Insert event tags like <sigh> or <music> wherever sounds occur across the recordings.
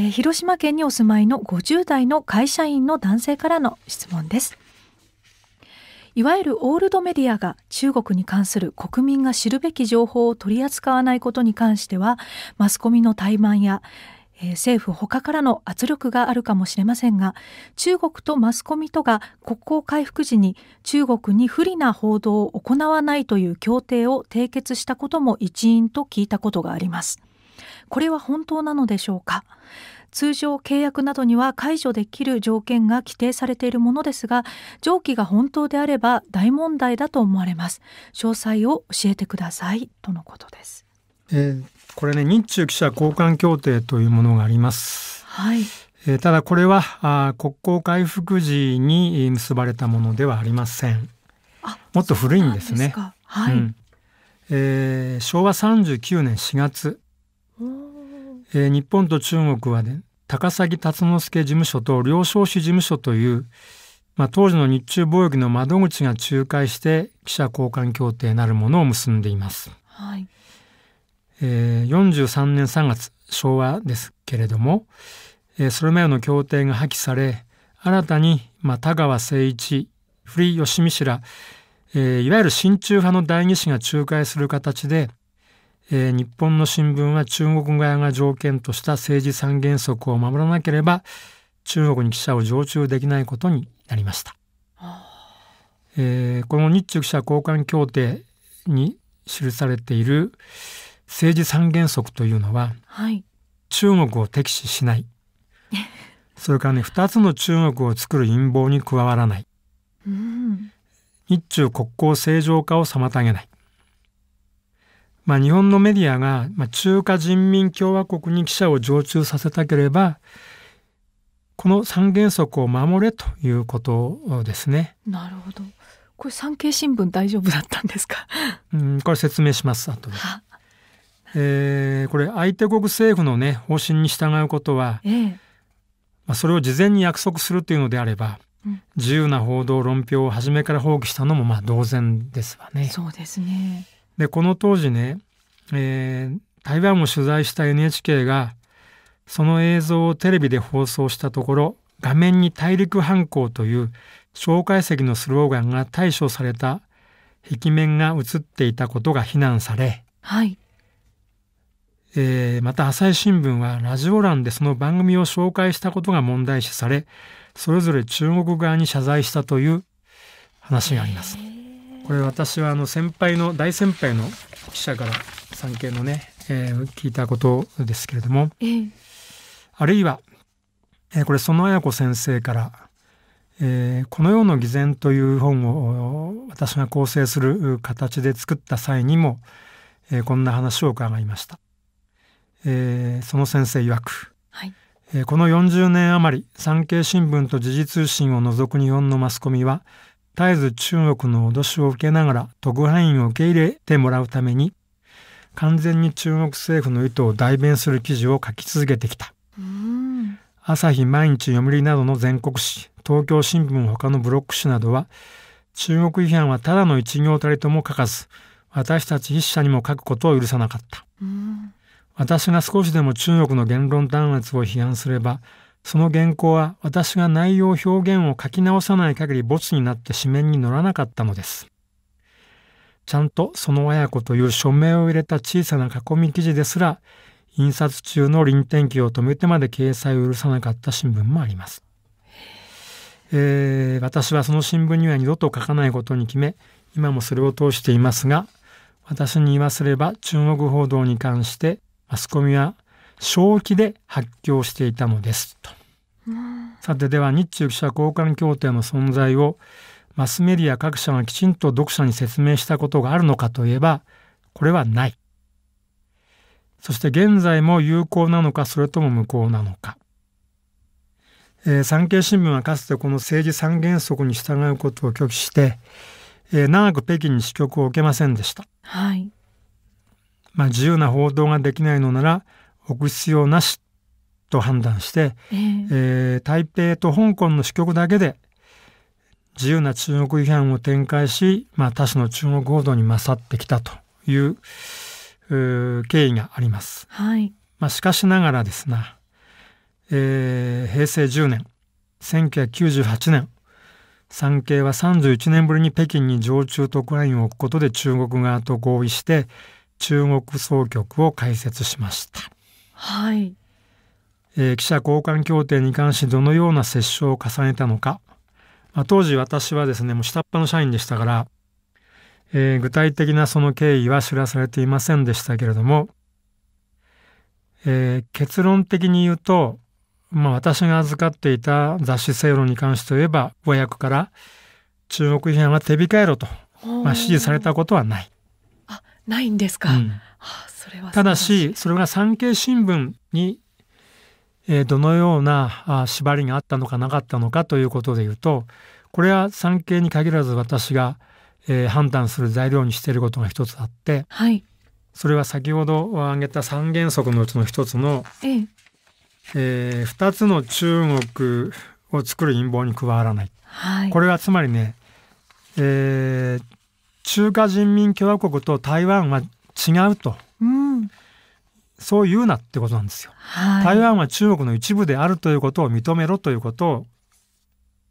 えー、広島県にお住まいの50代の会社員の男性からの質問です。いわゆるオールドメディアが中国に関する国民が知るべき情報を取り扱わないことに関しては、マスコミの怠慢や、えー、政府他からの圧力があるかもしれませんが、中国とマスコミとが国交回復時に中国に不利な報道を行わないという協定を締結したことも一因と聞いたことがあります。これは本当なのでしょうか通常契約などには解除できる条件が規定されているものですが上記が本当であれば大問題だと思われます詳細を教えてくださいとのことです、えー、これね日中記者交換協定というものがありますはい、えー、ただこれはあ国交回復時に結ばれたものではありませんあ、もっと古いんですねはい、うん、えー、昭和39年4月えー、日本と中国はね高崎辰之助事務所と両少氏事務所という、まあ、当時の日中貿易の窓口が仲介して記者交換協定なるものを結んでいます。はいえー、43年3月昭和ですけれども、えー、それまでの協定が破棄され新たに、まあ、田川誠一古井吉見氏ら、えー、いわゆる親中派の代議士が仲介する形でえー、日本の新聞は中国側が条件とした政治三原則を守らなければ中国に記者を常駐できないことになりました、えー、この日中記者交換協定に記されている政治三原則というのは、はい、中国を敵視しない <laughs> それからね2つの中国を作る陰謀に加わらない、うん、日中国交正常化を妨げないまあ、日本のメディアが、まあ、中華人民共和国に記者を常駐させたければこの三原則を守れということですね。なるほどこれ産経新聞大丈夫だったんですかうんこれ説明します後で。えー、これ相手国政府のね方針に従うことは、ええ、まあ、それを事前に約束するというのであれば、自由な報道論評を初めから放棄したのもまあ同然ですわね。そうですねでこの当時ね、えー、台湾を取材した NHK がその映像をテレビで放送したところ画面に大陸反抗という蒋介石のスローガンが対処された壁面が映っていたことが非難され、はいえー、また朝日新聞はラジオ欄でその番組を紹介したことが問題視されそれぞれ中国側に謝罪したという話があります。これ私はあの先輩の大先輩の記者から産経のね、えー、聞いたことですけれども、えー、あるいは、えー、これ園綾子先生から「えー、この世の偽善」という本を私が構成する形で作った際にも、えー、こんな話を伺いました。えー、その先生曰く、はいえー、この40年余り産経新聞と時事通信を除く日本のマスコミは「絶えず中国の脅しを受けながら特派員を受け入れてもらうために完全に中国政府の意図を代弁する記事を書き続けてきた朝日毎日読売などの全国紙東京新聞他のブロック紙などは中国批判はただの一行たりとも書かず私たち筆者にも書くことを許さなかった私が少しでも中国の言論弾圧を批判すればその原稿は私が内容表現を書き直さない限り没になって紙面に載らなかったのです。ちゃんとその親子という署名を入れた小さな囲み記事ですら、印刷中の臨転機を止めてまで掲載を許さなかった新聞もあります。えー、私はその新聞には二度と書かないことに決め、今もそれを通していますが、私に言わせれば中国報道に関してマスコミは正気で発狂していたのですと。さてでは日中記者交換協定の存在をマスメディア各社がきちんと読者に説明したことがあるのかといえばこれはない。そして現在も有効なのかそれとも無効なのか。えー、産経新聞はかつてこの政治三原則に従うことを拒否して、えー、長く北京に支局を受けませんでした。はい、まあ、自由な報道ができないのなら置く必要なしと判断して、えー、えー、台北と香港の支局だけで自由な中国批判を展開し、まあ、他種の中国報道に勝ってきたという経緯があります。はい、まあ、しかしながらですな、えー、平成10年1998年産経は31年ぶりに北京に常駐特インを置くことで中国側と合意して中国総局を開設しました。はい、えー、記者交換協定に関しどのような折衝を重ねたのか、まあ、当時私はですねもう下っ端の社員でしたから、えー、具体的なその経緯は知らされていませんでしたけれども、えー、結論的に言うと、まあ、私が預かっていた雑誌「正論」に関して言えば親訳から中国批判は手控えろと、まあ、指示されたことはない。あないんですか、うん、ただしそれが産経新聞にどのような縛りがあったのかなかったのかということでいうとこれは産経に限らず私が判断する材料にしていることが一つあって、はい、それは先ほど挙げた三原則のうちの一つの、えええー、2つの中国を作る陰謀に加わらない、はい、これはつまりね、えー、中華人民共和国と台湾は違うとそう言うなってことなんですよ、はい、台湾は中国の一部であるということを認めろということを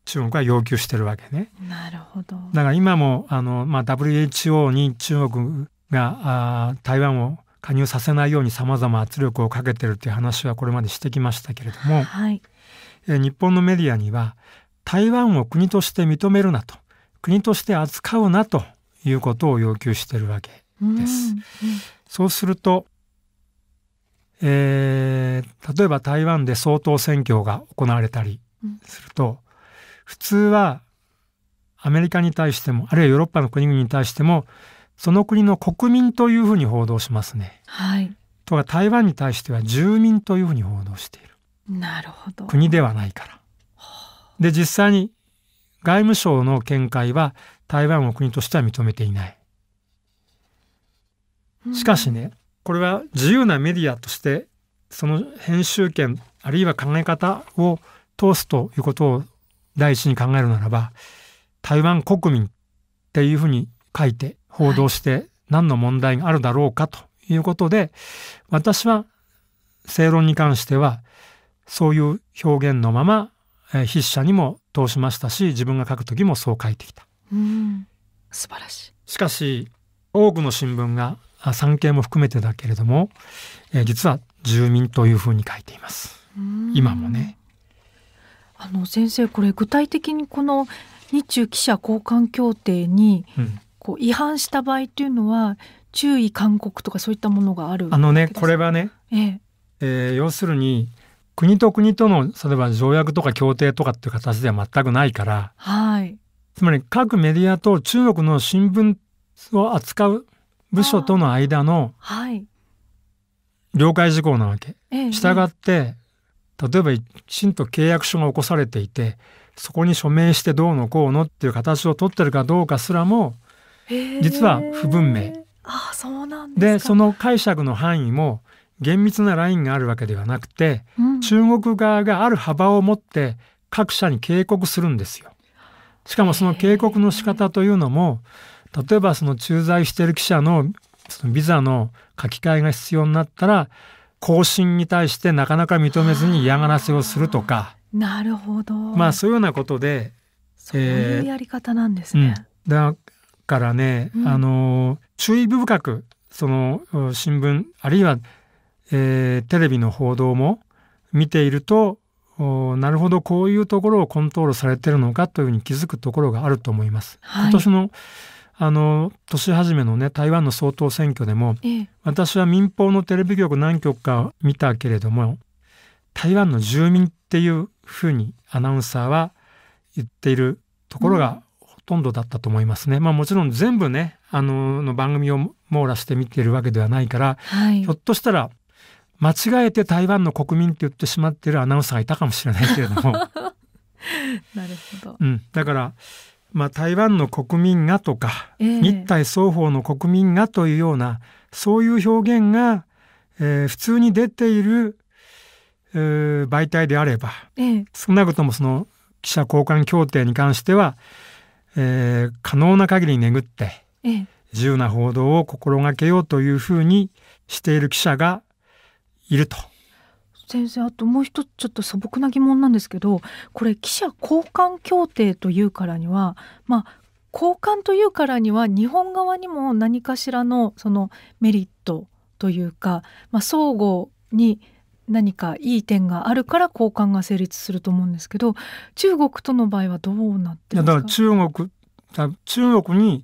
中国は要求してるわけね。なるほど。だから今もあの、まあ、WHO に中国があ台湾を加入させないようにさまざま圧力をかけてるという話はこれまでしてきましたけれども、はい、え日本のメディアには台湾を国として認めるなと国として扱うなということを要求してるわけです。うんうん、そうするとえー、例えば台湾で総統選挙が行われたりすると、うん、普通はアメリカに対してもあるいはヨーロッパの国々に対してもその国の国民というふうに報道しますね。はい、とか台湾に対しては住民というふうに報道している。なるほど国ではないから。で実際に外務省の見解は台湾を国としては認めていない。しかしね、これは自由なメディアとしてその編集権あるいは考え方を通すということを第一に考えるならば台湾国民っていうふうに書いて報道して何の問題があるだろうかということで、はい、私は正論に関してはそういう表現のまま、え筆者にも通しましたし自分が書く時もそう書いてきた。うん素晴らしいしかし多くの新聞が産経も含めてだけれども、えー、実は住民というふうに書いています今もねあの先生これ具体的にこの日中記者交換協定にこう違反した場合っていうのは注意勧告とかそういったものがあるあのねこれはね、えええー、要するに国と国との例えば条約とか協定とかっていう形では全くないから、はい、つまり各メディアと中国の新聞を扱う部署との間の了解事項なわけ。したがって例えばきちんと契約書が起こされていてそこに署名してどうのこうのっていう形を取ってるかどうかすらも実は不文明。あそうなんでその解釈の範囲も厳密なラインがあるわけではなくて、うん、中国側がある幅を持って各社に警告するんですよ。しかもその警告の仕方というのも、えー例えばその駐在してる記者のそのビザの書き換えが必要になったら更新に対してなかなか認めずに嫌がらせをするとかなるほどまあそういうようなことでそういうやり方なんですね。えーうん、だからね、うん、あの注意深くその新聞あるいは、えー、テレビの報道も見ているとなるほどこういうところをコントロールされてるのかというふうに気づくところがあると思います。はい、今年のあの年始めのね台湾の総統選挙でも、ええ、私は民放のテレビ局何局か見たけれども台湾の住民っていうふうにアナウンサーは言っているところがほとんどだったと思いますね。うん、まあ、もちろん全部ねあのの番組を網羅して見ているわけではないから、はい、ひょっとしたら間違えて台湾の国民って言ってしまってるアナウンサーがいたかもしれないけれども。<laughs> なるほど、うん、だからまあ、台湾の国民がとか、えー、日台双方の国民がというようなそういう表現が、えー、普通に出ている、えー、媒体であれば、えー、少なくともその記者交換協定に関しては、えー、可能な限り巡って、自由な報道を心がけようというふうにしている記者がいると先生あともう一つちょっと素朴な疑問なんですけどこれ記者交換協定というからにはまあ交換というからには日本側にも何かしらのそのメリットというか、まあ、相互に何かいい点があるから交換が成立すると思うんですけど中国との場合はどうなってだから中国中国に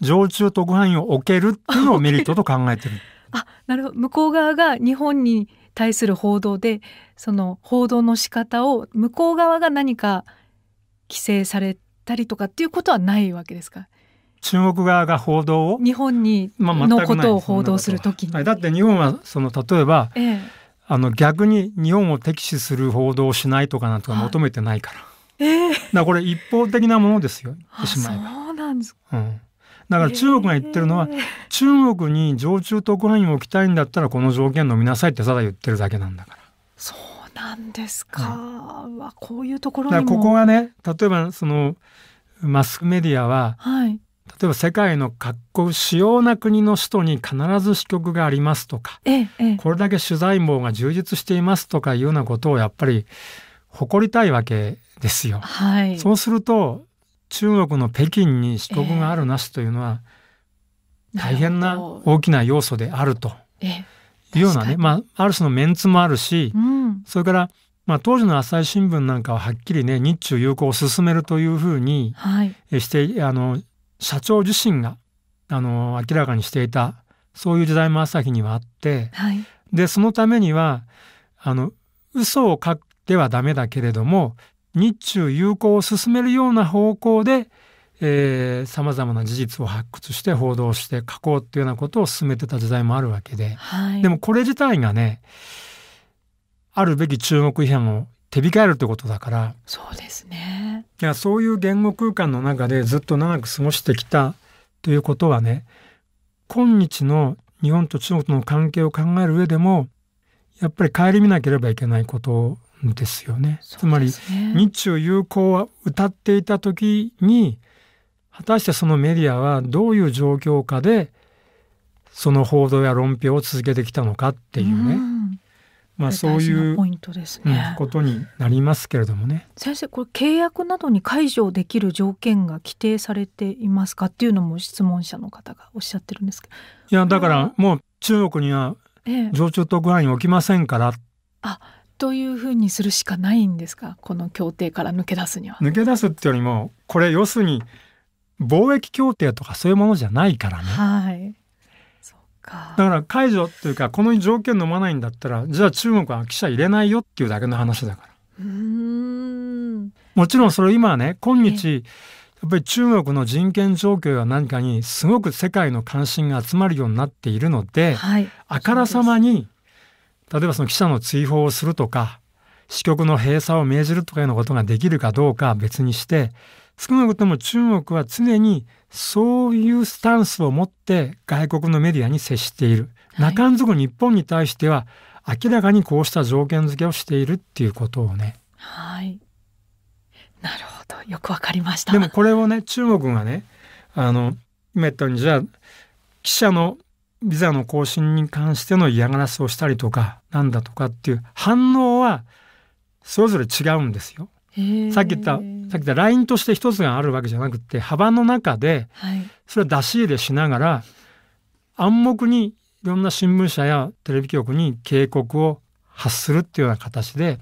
常駐特派員を置けるっていうのをメリットと考えてる。<laughs> あなるほど向こう側が日本に対する報道でその報道の仕方を向こう側が何か規制されたりとかっていうことはないわけですか中国側が報道を日本にのことを報道するときに、まあ、だって日本はその例えば、ええ、あの逆に日本を敵視する報道をしないとかなんとか求めてないから、ええ、だからこれ一方的なものですよそうなんですか、うんだから中国が言ってるのは、中国に常駐特派員を置きたいんだったらこの条件飲みなさいってただ言ってるだけなんだから。そうなんですか。うん、こういうところここがね例えばそのマスメディアは、はい、例えば世界の各国主要な国の首都に必ず支局がありますとか、ええ、これだけ取材網が充実していますとかいうようなことをやっぱり誇りたいわけですよ。はい、そうすると中国の北京に支局があるなしというのは、大変な大きな要素であるというようなね、まあ、ある種のメンツもあるし、うん、それから、まあ、当時の朝日新聞なんかははっきりね日中友好を進めるというふうにして、はい、あの社長自身があの明らかにしていたそういう時代も朝日にはあって、はい、でそのためにはあの嘘を書くではダメだけれども日中友好を進めるような方向でさまざまな事実を発掘して報道して書こうっていうようなことを進めてた時代もあるわけで、はい、でもこれ自体がねあるべき中国批判を手控えるってことだからそうですねいやそういう言語空間の中でずっと長く過ごしてきたということはね今日の日本と中国との関係を考える上でもやっぱり顧みなければいけないことんですよね。ねつまり日中友好は歌っていた時に果たしてそのメディアはどういう状況下でその報道や論評を続けてきたのかっていうね。うまあ、そういうポイントですね、ね、うん、ことになりますけれどもね先生これ契約などに解除できる条件が規定されていますかっていうのも質問者の方がおっしゃってるんですけどいやだからもう中国には常駐特派員置きませんから、ええ、あというふうにするしかないんですかこの協定から抜け出すには。抜け出すってよりもこれ要するに貿易協定とかそういうものじゃないからね。はいだから解除っていうかこの条件飲まないんだったらじゃあ中国は記者入れないよっていうだけの話だからもちろんそれ今ね今日やっぱり中国の人権状況や何かにすごく世界の関心が集まるようになっているので、はい、あからさまに例えばその記者の追放をするとか、支局の閉鎖を命じるとかいうようなことができるかどうかは別にして、少なくとも中国は常にそういうスタンスを持って外国のメディアに接している。はい、中んずく日本に対しては明らかにこうした条件付けをしているっていうことをね。はい。なるほど。よくわかりました。でもこれをね、中国がね、あの、今言ったように、じゃあ、記者のビザの更新に関しての嫌がらせをしたりとかなんだとかっていう反応はそれぞれ違うんですよ。さっき言ったさっき言ったラインとして一つがあるわけじゃなくて幅の中でそれを出し入れしながら暗黙にいろんな新聞社やテレビ局に警告を発するっていうような形で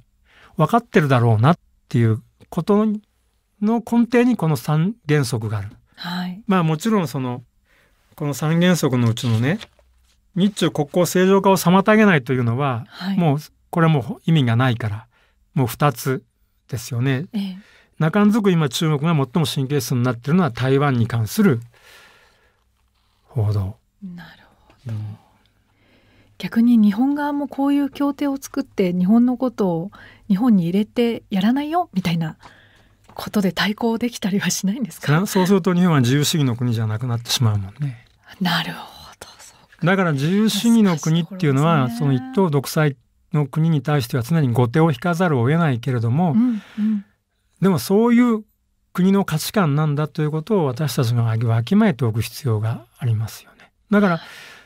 分かってるだろうなっていうことの根底にこの3原則がある。はい、まあもちろんそのこの三原則のうちのね日中国交正常化を妨げないというのは、はい、もうこれはもう意味がないからもう2つですよね。ええ、中んづく今中国が最も神経質になってるのは台湾に関する報道。なるほど、うん、逆に日本側もこういう協定を作って日本のことを日本に入れてやらないよみたいなことで対抗できたりはしないんですかそうすると日本は自由主義の国じゃなくなってしまうもんね。なるほどだから自由主義の国っていうのは、ね、その一党独裁の国に対しては常に後手を引かざるを得ないけれども、うんうん、でもそういう国の価値観なんだということを私たちがわきまえておく必要がありますよね。だから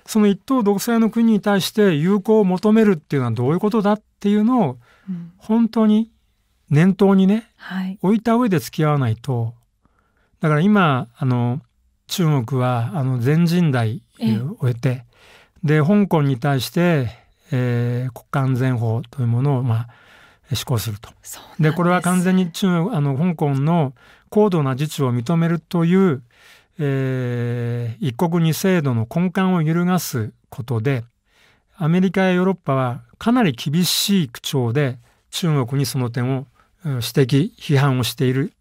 その一党独裁の国に対して友好を求めるっていうのはどういうことだっていうのを本当に念頭にね、うんはい、置いた上で付き合わないとだから今あの中国はあの全人代を終えて、で香港に対して、えー、国家安全法というものを、まあ、施行するとでこれは完全に中あの香港の高度な自治を認めるという、えー、一国二制度の根幹を揺るがすことでアメリカやヨーロッパはかなり厳しい口調で中国にその点を指摘批判をしている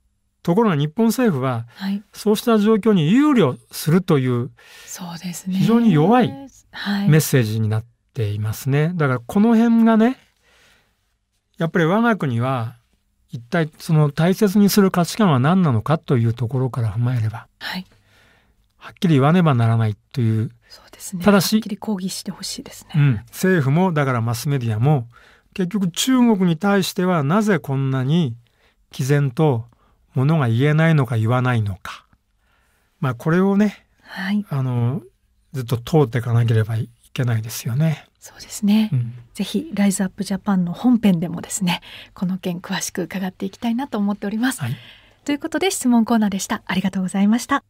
ところが日本政府は、はい、そうした状況に憂慮するというそうです、ね、非常に弱いメッセージになっていますね。はい、だからこの辺がねやっぱり我が国は一体その大切にする価値観は何なのかというところから踏まえれば、はい、はっきり言わねばならないというそうです、ね、ただしはっきり抗議してほしいですね、うん、政府もだからマスメディアも結局中国に対してはなぜこんなに毅然とものが言えないのか言わないのか。まあこれをね、はい、あのずっと通っていかなければいけないですよね。そうですね、うん、ぜひライズアップジャパンの本編でもですねこの件詳しく伺っていきたいなと思っております、はい、ということで質問コーナーでしたありがとうございました